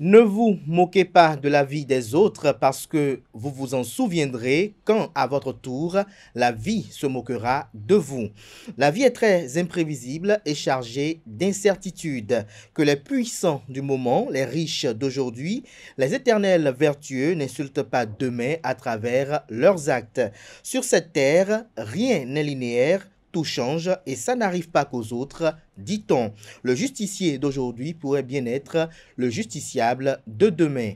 Ne vous moquez pas de la vie des autres parce que vous vous en souviendrez quand, à votre tour, la vie se moquera de vous. La vie est très imprévisible et chargée d'incertitudes. Que les puissants du moment, les riches d'aujourd'hui, les éternels vertueux n'insultent pas demain à travers leurs actes. Sur cette terre, rien n'est linéaire tout change et ça n'arrive pas qu'aux autres, dit-on. Le justicier d'aujourd'hui pourrait bien être le justiciable de demain.